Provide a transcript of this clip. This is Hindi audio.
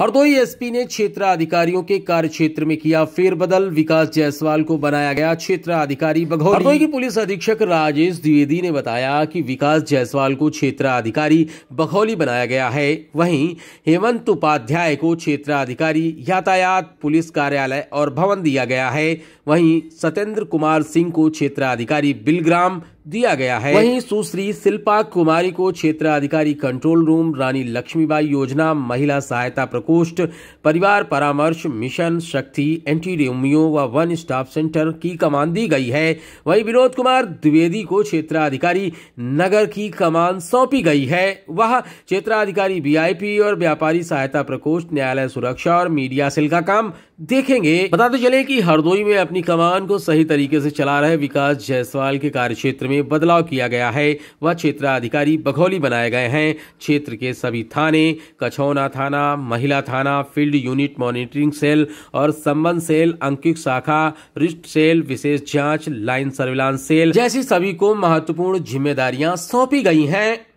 हरदोई एसपी ने क्षेत्र अधिकारियों के कार्य क्षेत्र में किया फेरबदल विकास जायसवाल को बनाया गया क्षेत्र बघौरी हरदोई के पुलिस अधीक्षक राजेश द्विवेदी ने बताया कि विकास जायसवाल को क्षेत्र अधिकारी बघौली बनाया गया है वहीं हेमंत उपाध्याय को क्षेत्र अधिकारी यातायात पुलिस कार्यालय और भवन दिया गया है वहीं सत्येंद्र कुमार सिंह को क्षेत्र अधिकारी बिलग्राम दिया गया है वहीं सुश्री शिल्पा कुमारी को क्षेत्राधिकारी कंट्रोल रूम रानी लक्ष्मीबाई योजना महिला सहायता प्रकोष्ठ परिवार परामर्श मिशन शक्ति एंटी रेमियो व वन स्टाफ सेंटर की कमान दी गई है वहीं विनोद कुमार द्विवेदी को क्षेत्राधिकारी नगर की कमान सौंपी गई है वह क्षेत्राधिकारी वीआईपी और व्यापारी सहायता प्रकोष्ठ न्यायालय सुरक्षा और मीडिया सेल का काम देखेंगे बताते चले की हरदोई में अपनी कमान को सही तरीके से चला रहे विकास जायसवाल के कार्यक्षेत्र में में बदलाव किया गया है व क्षेत्राधिकारी बघौली बनाए गए हैं क्षेत्र के सभी थाने कछौना थाना महिला थाना फील्ड यूनिट मॉनिटरिंग सेल और संबंध सेल अंकित शाखा रिस्ट सेल विशेष जांच लाइन सर्विलांस सेल जैसी सभी को महत्वपूर्ण जिम्मेदारियां सौंपी गई हैं